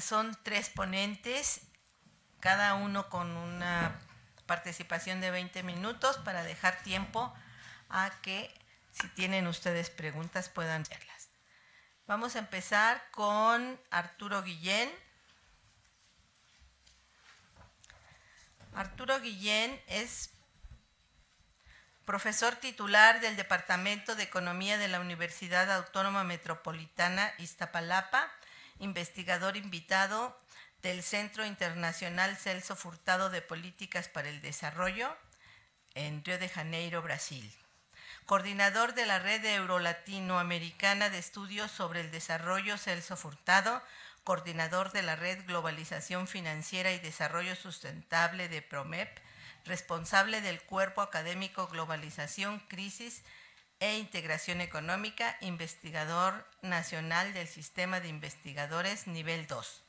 son tres ponentes, cada uno con una participación de 20 minutos para dejar tiempo a que si tienen ustedes preguntas puedan hacerlas. Vamos a empezar con Arturo Guillén. Arturo Guillén es profesor titular del Departamento de Economía de la Universidad Autónoma Metropolitana Iztapalapa investigador invitado del Centro Internacional Celso Furtado de Políticas para el Desarrollo en Río de Janeiro, Brasil. Coordinador de la Red Euro-Latinoamericana de Estudios sobre el Desarrollo Celso Furtado, coordinador de la Red Globalización Financiera y Desarrollo Sustentable de PROMEP, responsable del Cuerpo Académico Globalización, Crisis, e Integración Económica, investigador nacional del Sistema de Investigadores Nivel 2.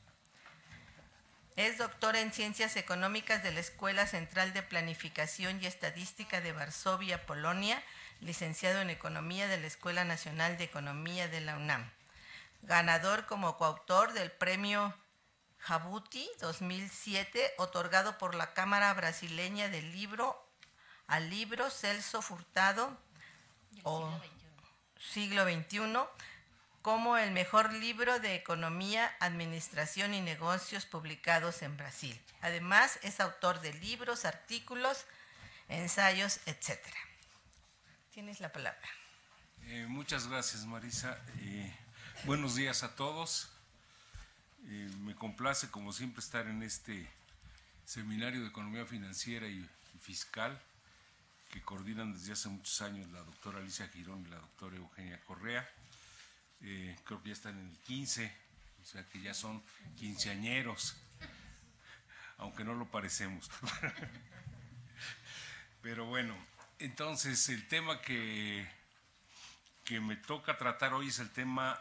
Es doctor en Ciencias Económicas de la Escuela Central de Planificación y Estadística de Varsovia, Polonia, licenciado en Economía de la Escuela Nacional de Economía de la UNAM. Ganador como coautor del Premio Jabuti 2007, otorgado por la Cámara Brasileña del Libro al libro Celso Furtado o oh. siglo XXI como el mejor libro de economía, administración y negocios publicados en Brasil. Además, es autor de libros, artículos, ensayos, etcétera. Tienes la palabra. Eh, muchas gracias, Marisa. Eh, buenos días a todos. Eh, me complace, como siempre, estar en este seminario de economía financiera y fiscal que coordinan desde hace muchos años la doctora Alicia Girón y la doctora Eugenia Correa. Eh, creo que ya están en el 15, o sea que ya son quinceañeros, aunque no lo parecemos. Pero bueno, entonces el tema que, que me toca tratar hoy es el tema,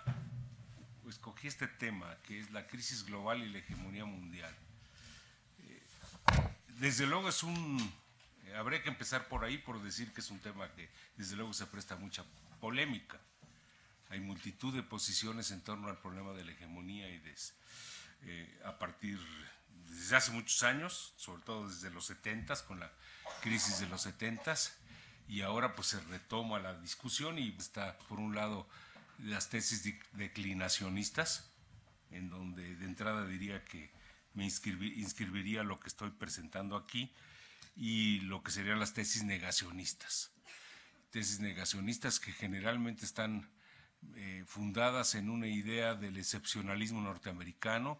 escogí pues este tema, que es la crisis global y la hegemonía mundial. Eh, desde luego es un eh, habría que empezar por ahí, por decir que es un tema que desde luego se presta mucha polémica. Hay multitud de posiciones en torno al problema de la hegemonía y de, eh, a partir desde hace muchos años, sobre todo desde los 70 con la crisis de los 70 y ahora pues se retoma la discusión y está por un lado las tesis declinacionistas, en donde de entrada diría que me inscribiría lo que estoy presentando aquí, y lo que serían las tesis negacionistas. Tesis negacionistas que generalmente están eh, fundadas en una idea del excepcionalismo norteamericano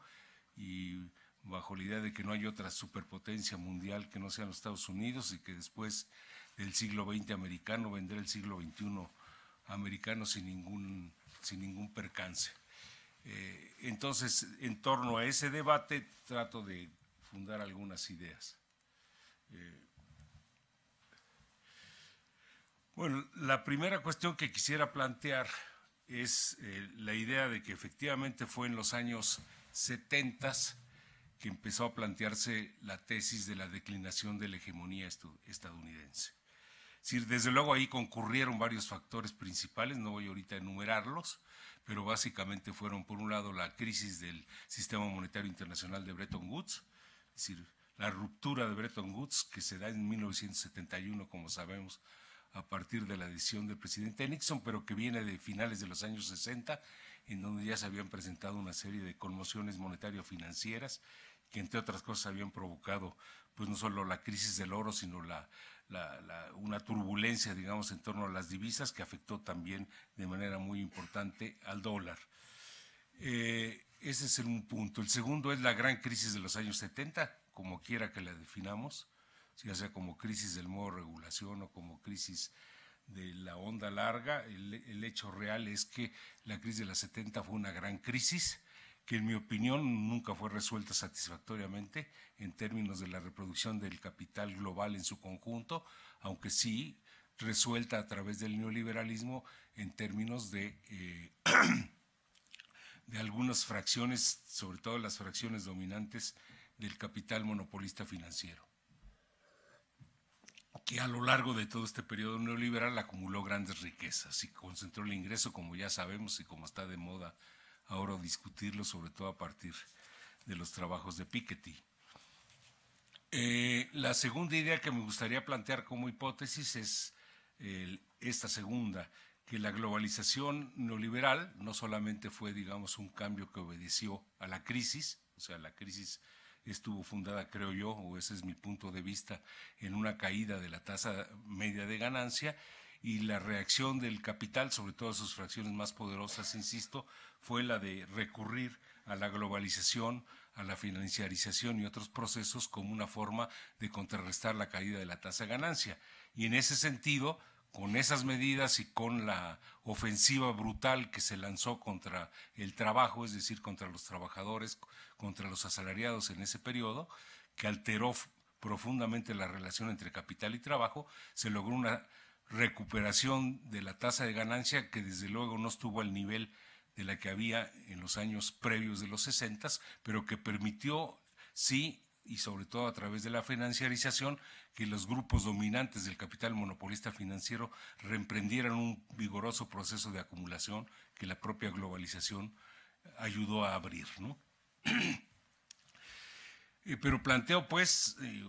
y bajo la idea de que no hay otra superpotencia mundial que no sean los Estados Unidos y que después del siglo XX americano vendrá el siglo XXI americano sin ningún, percance. Eh, entonces, en torno a ese debate trato de fundar algunas ideas. Eh, bueno, la primera cuestión que quisiera plantear es eh, la idea de que efectivamente fue en los años 70 que empezó a plantearse la tesis de la declinación de la hegemonía estadounidense. Es decir, desde luego ahí concurrieron varios factores principales, no voy ahorita a enumerarlos, pero básicamente fueron, por un lado, la crisis del sistema monetario internacional de Bretton Woods, es decir, la ruptura de Bretton Woods, que se da en 1971, como sabemos, a partir de la decisión del presidente Nixon, pero que viene de finales de los años 60, en donde ya se habían presentado una serie de conmociones monetario-financieras que, entre otras cosas, habían provocado pues no solo la crisis del oro, sino la, una turbulencia, digamos, en torno a las divisas que afectó también de manera muy importante al dólar. Eh, ese es un punto. El segundo es la gran crisis de los años 70, como quiera que la definamos, ya sea como crisis del modo regulación o como crisis de la onda larga, el, hecho real es que la crisis de la 70 fue una gran crisis que en mi opinión nunca fue resuelta satisfactoriamente en términos de la reproducción del capital global en su conjunto, aunque sí resuelta a través del neoliberalismo en términos de, eh, de algunas fracciones, sobre todo las fracciones dominantes del capital monopolista financiero, que a lo largo de todo este periodo neoliberal acumuló grandes riquezas y concentró el ingreso, como ya sabemos y como está de moda ahora discutirlo, sobre todo a partir de los trabajos de Piketty. Eh, la segunda idea que me gustaría plantear como hipótesis es esta segunda, que la globalización neoliberal no solamente fue, digamos, un cambio que obedeció a la crisis, o sea, la crisis estuvo fundada, creo yo, o ese es mi punto de vista, en una caída de la tasa media de ganancia y la reacción del capital, sobre todo sus fracciones más poderosas, insisto, fue la de recurrir a la globalización, a la financiarización y otros procesos como una forma de contrarrestar la caída de la tasa de ganancia. Y en ese sentido, con esas medidas y con la ofensiva brutal que se lanzó contra el trabajo, es decir, contra los trabajadores, contra los asalariados en ese periodo, que alteró profundamente la relación entre capital y trabajo, se logró una recuperación de la tasa de ganancia que desde luego no estuvo al nivel de la que había en los años previos de los 60, pero que permitió sí y sobre todo a través de la financiarización, que los grupos dominantes del capital monopolista financiero reemprendieran un vigoroso proceso de acumulación que la propia globalización ayudó a abrir. Eh, pero planteo pues, eh,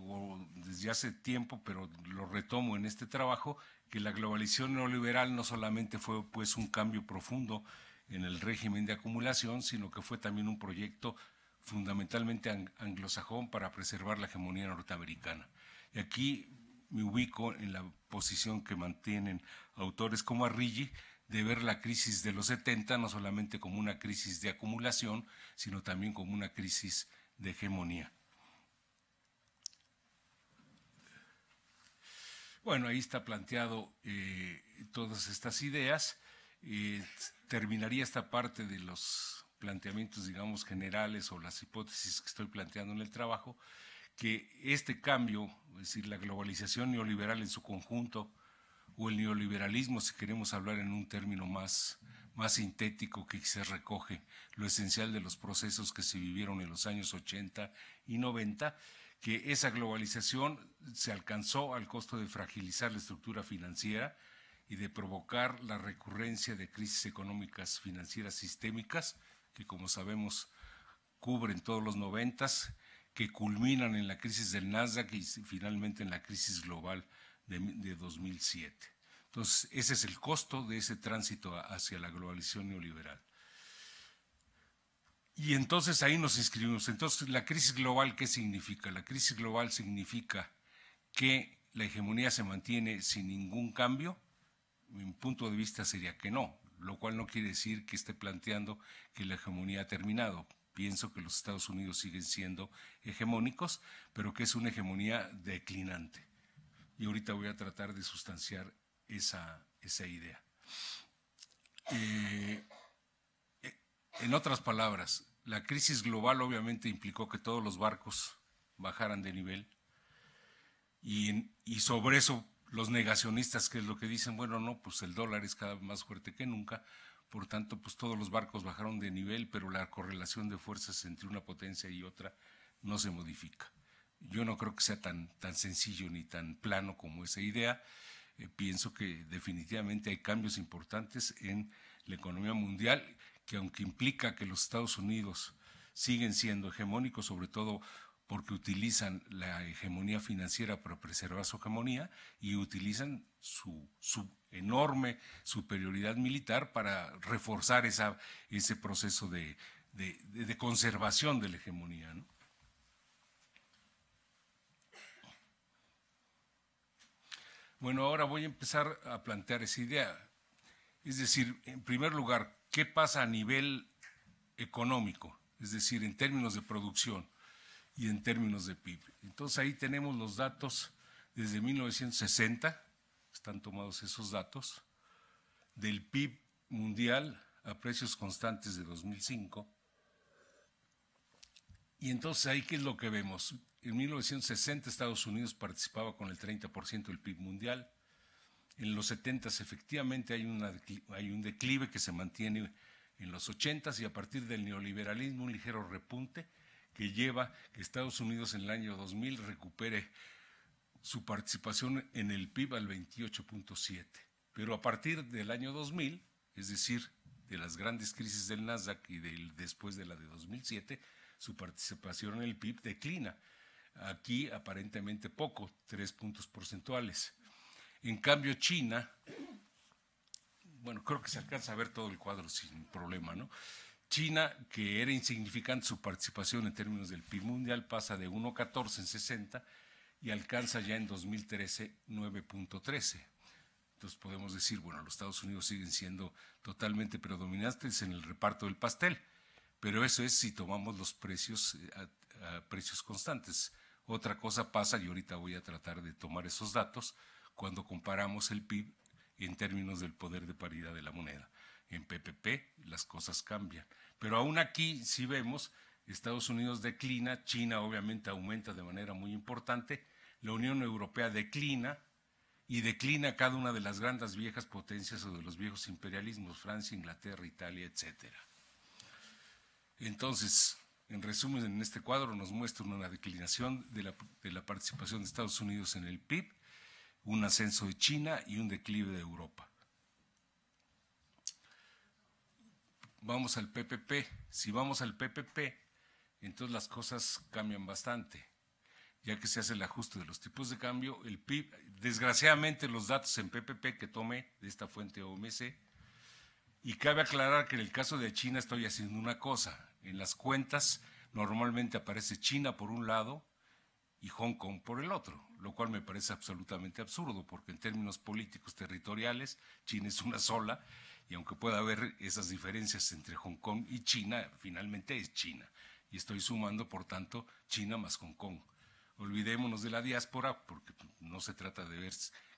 desde hace tiempo, pero lo retomo en este trabajo, que la globalización neoliberal no solamente fue pues un cambio profundo en el régimen de acumulación, sino que fue también un proyecto fundamentalmente anglosajón para preservar la hegemonía norteamericana. Y aquí me ubico en la posición que mantienen autores como Arrighi de ver la crisis de los 70 no solamente como una crisis de acumulación, sino también como una crisis de hegemonía. Bueno, ahí está planteado eh, todas estas ideas. Eh, terminaría esta parte de los planteamientos, digamos, generales o las hipótesis que estoy planteando en el trabajo, que este cambio, es decir, la globalización neoliberal en su conjunto, o el neoliberalismo, si queremos hablar en un término más, más sintético que se recoge lo esencial de los procesos que se vivieron en los años 80 y 90, que esa globalización se alcanzó al costo de fragilizar la estructura financiera y de provocar la recurrencia de crisis económicas financieras sistémicas, que como sabemos cubren todos los noventas, que culminan en la crisis del Nasdaq y finalmente en la crisis global de, 2007. Entonces, ese es el costo de ese tránsito hacia la globalización neoliberal. Y entonces ahí nos inscribimos. Entonces, la crisis global, ¿qué significa? La crisis global significa que la hegemonía se mantiene sin ningún cambio. Mi punto de vista sería que no, lo cual no quiere decir que esté planteando que la hegemonía ha terminado. Pienso que los Estados Unidos siguen siendo hegemónicos, pero que es una hegemonía declinante. Y ahorita voy a tratar de sustanciar esa, idea. Eh, eh, en otras palabras, la crisis global obviamente implicó que todos los barcos bajaran de nivel y, y sobre eso los negacionistas que es lo que dicen, bueno, no, pues el dólar es cada vez más fuerte que nunca, por tanto, pues todos los barcos bajaron de nivel, pero la correlación de fuerzas entre una potencia y otra no se modifica. Yo no creo que sea tan, tan sencillo ni tan plano como esa idea. Eh, pienso que definitivamente hay cambios importantes en la economía mundial, que aunque implica que los Estados Unidos siguen siendo hegemónicos, sobre todo porque utilizan la hegemonía financiera para preservar su hegemonía y utilizan su, enorme superioridad militar para reforzar ese proceso de, conservación de la hegemonía. Bueno, ahora voy a empezar a plantear esa idea. Es decir, en primer lugar, ¿qué pasa a nivel económico? Es decir, en términos de producción y en términos de PIB. Entonces ahí tenemos los datos desde 1960, están tomados esos datos, del PIB mundial a precios constantes de 2005. Y entonces ahí qué es lo que vemos. En 1960 Estados Unidos participaba con el 30% del PIB mundial. En los 70 efectivamente hay, una, hay un declive que se mantiene en los 80 y a partir del neoliberalismo un ligero repunte que lleva que Estados Unidos en el año 2000 recupere su participación en el PIB al 28.7. Pero a partir del año 2000, es decir, de las grandes crisis del Nasdaq y del, después de la de 2007, su participación en el PIB declina. Aquí aparentemente poco, tres puntos porcentuales. En cambio, China, bueno, creo que se alcanza a ver todo el cuadro sin problema, ¿no? China, que era insignificante su participación en términos del PIB mundial, pasa de 1,14 en 60 y alcanza ya en 2013 9,13. Entonces podemos decir, bueno, los Estados Unidos siguen siendo totalmente predominantes en el reparto del pastel, pero eso es si tomamos los precios eh, a, precios constantes. Otra cosa pasa, y ahorita voy a tratar de tomar esos datos, cuando comparamos el PIB en términos del poder de paridad de la moneda. En PPP las cosas cambian. Pero aún aquí, si vemos, Estados Unidos declina, China obviamente aumenta de manera muy importante, la Unión Europea declina y declina cada una de las grandes viejas potencias o de los viejos imperialismos, Francia, Inglaterra, Italia, etcétera. Entonces, en resumen, en este cuadro nos muestra una declinación de la, de la participación de Estados Unidos en el PIB un ascenso de China y un declive de Europa. Vamos al PPP. Si vamos al PPP, entonces las cosas cambian bastante, ya que se hace el ajuste de los tipos de cambio. El PIB, desgraciadamente los datos en PPP que tomé de esta fuente OMC, y cabe aclarar que en el caso de China estoy haciendo una cosa. En las cuentas normalmente aparece China por un lado y Hong Kong por el otro, lo cual me parece absolutamente absurdo, porque en términos políticos territoriales, China es una sola, y aunque pueda haber esas diferencias entre Hong Kong y China, finalmente es China. Y estoy sumando, por tanto, China más Hong Kong. Olvidémonos de la diáspora, porque no se trata de ver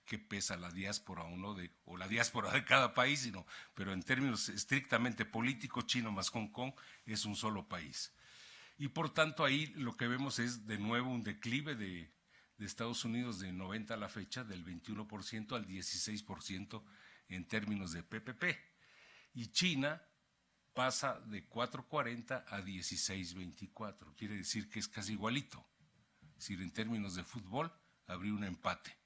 qué pesa la diáspora o de, o la diáspora de cada país, sino, pero en términos estrictamente políticos, China más Hong Kong es un solo país. Y por tanto ahí lo que vemos es de nuevo un declive de, Estados Unidos de 90 a la fecha, del 21% al 16% en términos de PPP. Y China pasa de 4.40 a 16.24. Quiere decir que es casi igualito. Es decir, en términos de fútbol, habría un empate.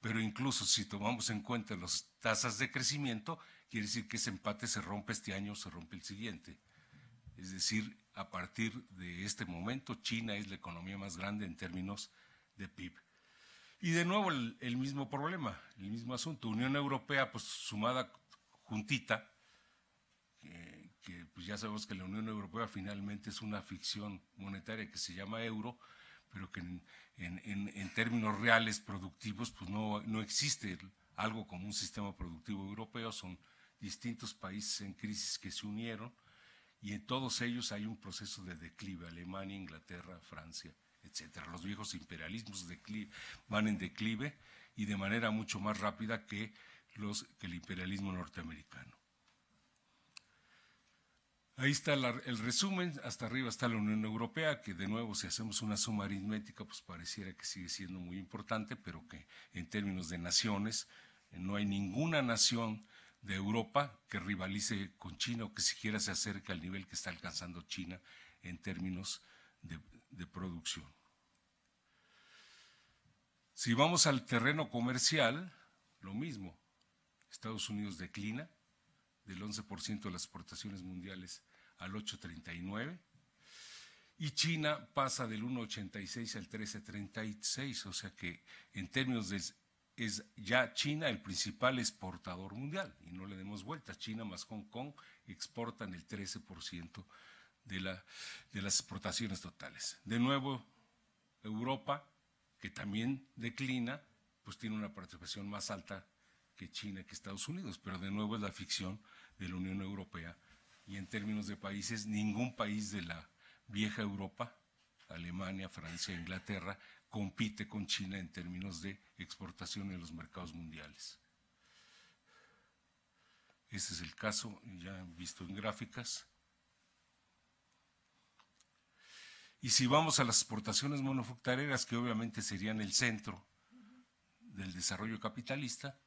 Pero incluso si tomamos en cuenta las tasas de crecimiento, quiere decir que ese empate se rompe este año o se rompe el siguiente. Es decir, a partir de este momento, China es la economía más grande en términos de PIB. Y de nuevo el, mismo problema, el mismo asunto. Unión Europea, pues sumada juntita, que pues ya sabemos que la Unión Europea finalmente es una ficción monetaria que se llama euro, pero que en, términos reales productivos pues no existe algo como un sistema productivo europeo, son distintos países en crisis que se unieron y en todos ellos hay un proceso de declive, Alemania, Inglaterra, Francia, etcétera. Los viejos imperialismos van en declive y de manera mucho más rápida que, el imperialismo norteamericano. Ahí está el resumen, hasta arriba está la Unión Europea, que de nuevo si hacemos una suma aritmética, pues pareciera que sigue siendo muy importante, pero que en términos de naciones, no hay ninguna nación de Europa que rivalice con China o que siquiera se acerque al nivel que está alcanzando China en términos de, producción. Si vamos al terreno comercial, lo mismo. Estados Unidos declina del 11% de las exportaciones mundiales al 8,39% y China pasa del 1,86 al 13,36, o sea que en términos de es ya China el principal exportador mundial. Y no le demos vuelta, China más Hong Kong exportan el 13% de, la, de las exportaciones totales. De nuevo, Europa, que también declina, pues tiene una participación más alta que China, que Estados Unidos. Pero de nuevo es la ficción de la Unión Europea. Y en términos de países, ningún país de la vieja Europa Alemania, Francia, Inglaterra, compite con China en términos de exportación en los mercados mundiales. Ese es el caso ya visto en gráficas. Y si vamos a las exportaciones manufactureras, que obviamente serían el centro del desarrollo capitalista,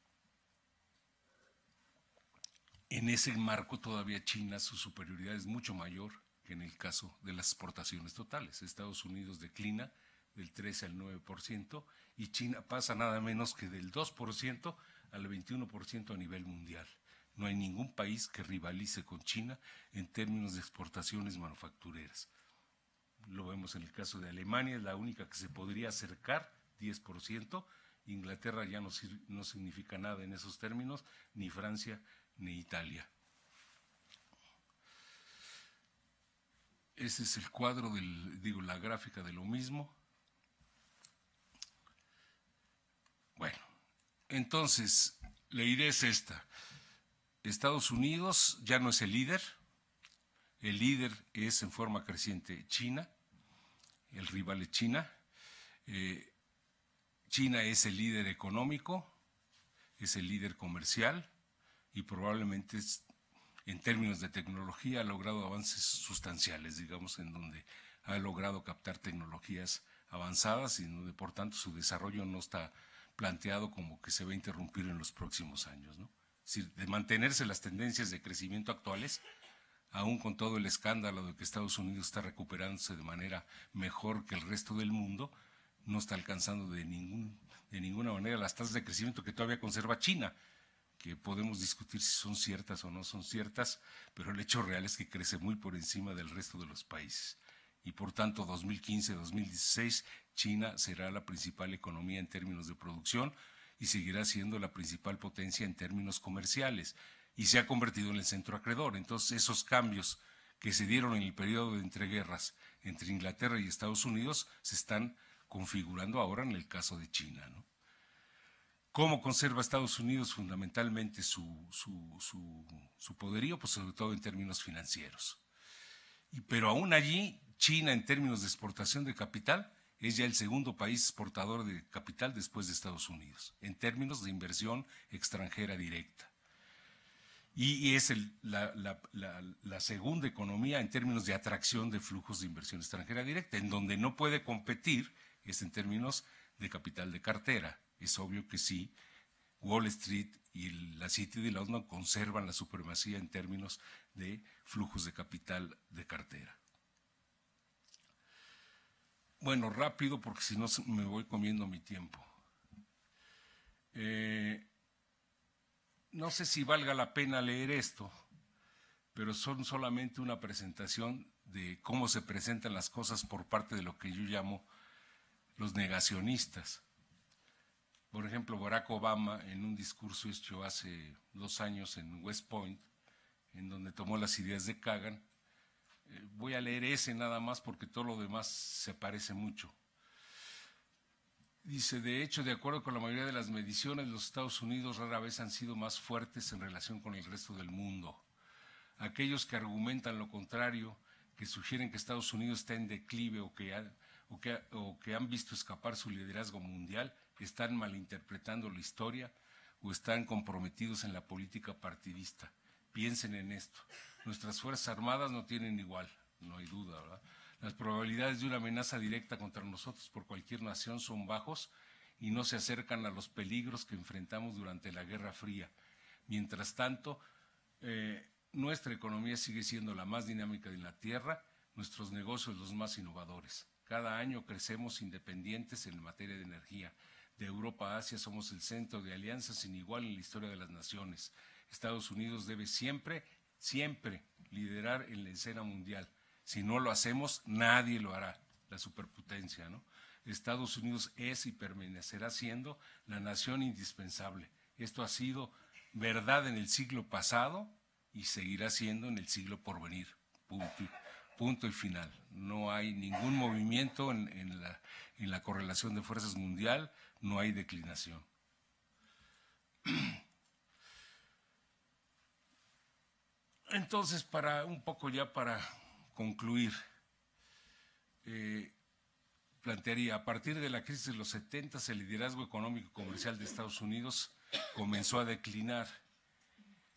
en ese marco todavía China su superioridad es mucho mayor en el caso de las exportaciones totales. Estados Unidos declina del 13 al 9% y China pasa nada menos que del 2% al 21% a nivel mundial. No hay ningún país que rivalice con China en términos de exportaciones manufactureras. Lo vemos en el caso de Alemania, es la única que se podría acercar, 10%. Inglaterra ya no, no significa nada en esos términos, ni Francia ni Italia. Ese es el cuadro del, digo, la gráfica de lo mismo. Bueno, entonces, la idea es esta. Estados Unidos ya no es el líder. El líder es en forma creciente China. El rival es China. Eh, China es el líder económico, es el líder comercial y probablemente es en términos de tecnología ha logrado avances sustanciales, digamos, en donde ha logrado captar tecnologías avanzadas y donde, por tanto, su desarrollo no está planteado como que se va a interrumpir en los próximos años, ¿no? Es decir, de mantenerse las tendencias de crecimiento actuales, aún con todo el escándalo de que Estados Unidos está recuperándose de manera mejor que el resto del mundo, no está alcanzando de, ningún, de ninguna manera las tasas de crecimiento que todavía conserva China que podemos discutir si son ciertas o no son ciertas, pero el hecho real es que crece muy por encima del resto de los países. Y por tanto, 2015-2016, China será la principal economía en términos de producción y seguirá siendo la principal potencia en términos comerciales y se ha convertido en el centro acreedor. Entonces, esos cambios que se dieron en el periodo de entreguerras entre Inglaterra y Estados Unidos se están configurando ahora en el caso de China. ¿no? ¿Cómo conserva Estados Unidos fundamentalmente su, poderío? Pues sobre todo en términos financieros. Y, pero aún allí, China en términos de exportación de capital es ya el segundo país exportador de capital después de Estados Unidos, en términos de inversión extranjera directa. Y, es la segunda economía en términos de atracción de flujos de inversión extranjera directa, en donde no puede competir es en términos de capital de cartera es obvio que sí, Wall Street y la City de London conservan la supremacía en términos de flujos de capital de cartera. Bueno, rápido porque si no me voy comiendo mi tiempo. Eh, no sé si valga la pena leer esto, pero son solamente una presentación de cómo se presentan las cosas por parte de lo que yo llamo los negacionistas por ejemplo, Barack Obama, en un discurso hecho hace dos años en West Point, en donde tomó las ideas de Kagan, eh, voy a leer ese nada más porque todo lo demás se parece mucho. Dice, de hecho, de acuerdo con la mayoría de las mediciones, los Estados Unidos rara vez han sido más fuertes en relación con el resto del mundo. Aquellos que argumentan lo contrario, que sugieren que Estados Unidos está en declive o que han visto escapar su liderazgo mundial, están malinterpretando la historia o están comprometidos en la política partidista. Piensen en esto. Nuestras Fuerzas Armadas no tienen igual, no hay duda, Las probabilidades de una amenaza directa contra nosotros por cualquier nación son bajos y no se acercan a los peligros que enfrentamos durante la Guerra Fría. Mientras tanto, eh, nuestra economía sigue siendo la más dinámica de la Tierra, nuestros negocios los más innovadores. Cada año crecemos independientes en materia de energía de Europa a Asia somos el centro de alianzas sin igual en la historia de las naciones. Estados Unidos debe siempre, siempre liderar en la escena mundial. Si no lo hacemos, nadie lo hará, la superpotencia, ¿no? Estados Unidos es y permanecerá siendo la nación indispensable. Esto ha sido verdad en el siglo pasado y seguirá siendo en el siglo por venir. Punto, punto y final. No hay ningún movimiento en, la, en la correlación de fuerzas mundial no hay declinación. Entonces, para un poco ya para concluir, eh, plantearía, a partir de la crisis de los 70, el liderazgo económico y comercial de Estados Unidos comenzó a declinar.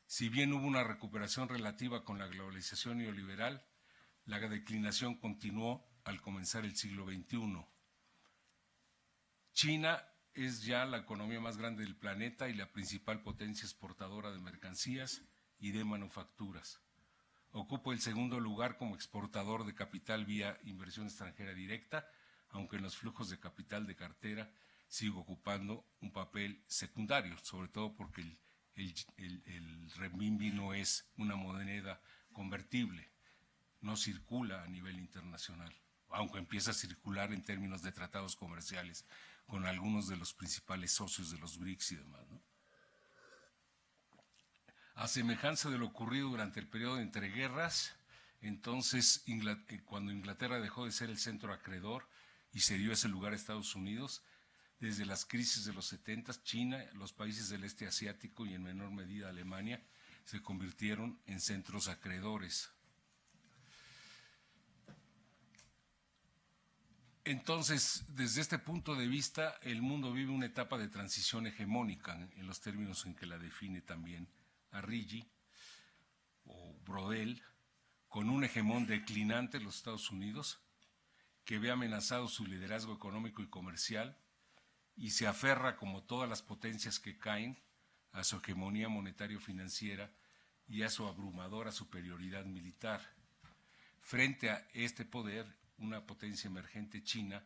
Si bien hubo una recuperación relativa con la globalización neoliberal, la declinación continuó al comenzar el siglo XXI. China es ya la economía más grande del planeta y la principal potencia exportadora de mercancías y de manufacturas. Ocupa el segundo lugar como exportador de capital vía inversión extranjera directa, aunque en los flujos de capital de cartera sigo ocupando un papel secundario, sobre todo porque el, el, el renminbi no es una moneda convertible, no circula a nivel internacional aunque empieza a circular en términos de tratados comerciales con algunos de los principales socios de los BRICS y demás. A semejanza de lo ocurrido durante el periodo de entreguerras, entonces eh, cuando Inglaterra dejó de ser el centro acreedor y se dio ese lugar a Estados Unidos, desde las crisis de los 70, China, los países del este asiático y en menor medida Alemania se convirtieron en centros acreedores Entonces, desde este punto de vista, el mundo vive una etapa de transición hegemónica en los términos en que la define también Arrigi o Brodel, con un hegemón declinante los Estados Unidos que ve amenazado su liderazgo económico y comercial y se aferra, como todas las potencias que caen, a su hegemonía monetario-financiera y a su abrumadora superioridad militar. Frente a este poder, una potencia emergente China,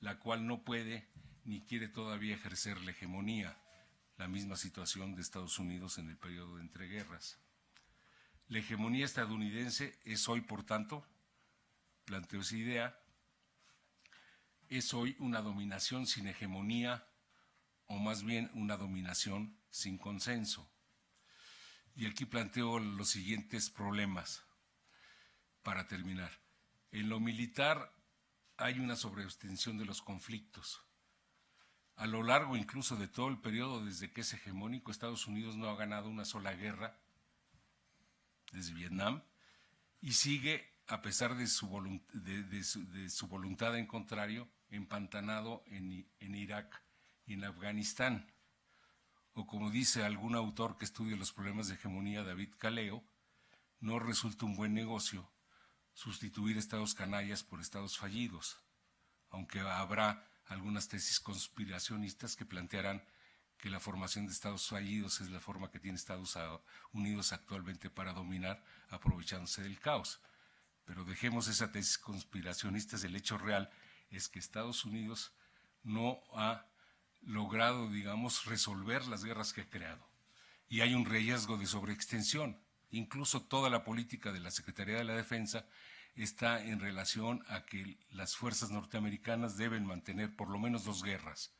la cual no puede ni quiere todavía ejercer la hegemonía, la misma situación de Estados Unidos en el periodo de entreguerras. La hegemonía estadounidense es hoy, por tanto, planteo esa idea, es hoy una dominación sin hegemonía o más bien una dominación sin consenso. Y aquí planteo los siguientes problemas para terminar. En lo militar hay una sobreextensión de los conflictos. A lo largo incluso de todo el periodo desde que es hegemónico, Estados Unidos no ha ganado una sola guerra desde Vietnam y sigue, a pesar de su, voluntad en contrario, empantanado en, en Irak y en Afganistán. O como dice algún autor que estudia los problemas de hegemonía, David Caleo, no resulta un buen negocio sustituir estados canallas por estados fallidos, aunque habrá algunas tesis conspiracionistas que plantearán que la formación de estados fallidos es la forma que tiene Estados Unidos actualmente para dominar, aprovechándose del caos. Pero dejemos esa tesis conspiracionista, el hecho real es que Estados Unidos no ha logrado, digamos, resolver las guerras que ha creado. Y hay un riesgo de sobreextensión incluso toda la política de la Secretaría de la Defensa está en relación a que las fuerzas norteamericanas deben mantener por lo menos dos guerras,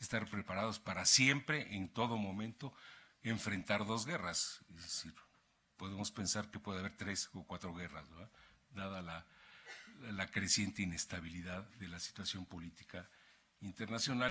estar preparados para siempre, en todo momento, enfrentar dos guerras. Es decir, podemos pensar que puede haber tres o cuatro guerras, dada la creciente inestabilidad de la situación política internacional.